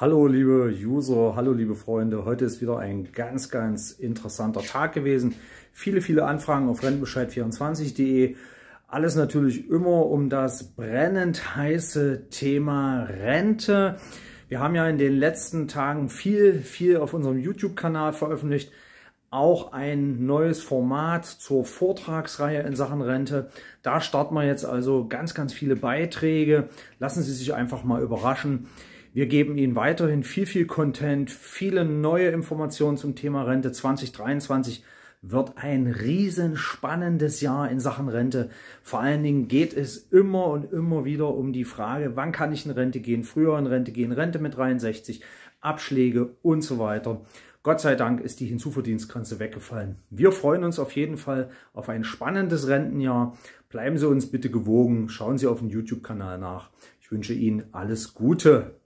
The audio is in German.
Hallo liebe User, hallo liebe Freunde. Heute ist wieder ein ganz, ganz interessanter Tag gewesen. Viele, viele Anfragen auf rentenbescheid24.de. Alles natürlich immer um das brennend heiße Thema Rente. Wir haben ja in den letzten Tagen viel, viel auf unserem YouTube-Kanal veröffentlicht. Auch ein neues Format zur Vortragsreihe in Sachen Rente. Da starten wir jetzt also ganz, ganz viele Beiträge. Lassen Sie sich einfach mal überraschen wir geben Ihnen weiterhin viel, viel Content, viele neue Informationen zum Thema Rente 2023 wird ein riesen spannendes Jahr in Sachen Rente. Vor allen Dingen geht es immer und immer wieder um die Frage, wann kann ich in Rente gehen, früher in Rente gehen, Rente mit 63, Abschläge und so weiter. Gott sei Dank ist die Hinzuverdienstgrenze weggefallen. Wir freuen uns auf jeden Fall auf ein spannendes Rentenjahr. Bleiben Sie uns bitte gewogen, schauen Sie auf dem YouTube-Kanal nach. Ich wünsche Ihnen alles Gute.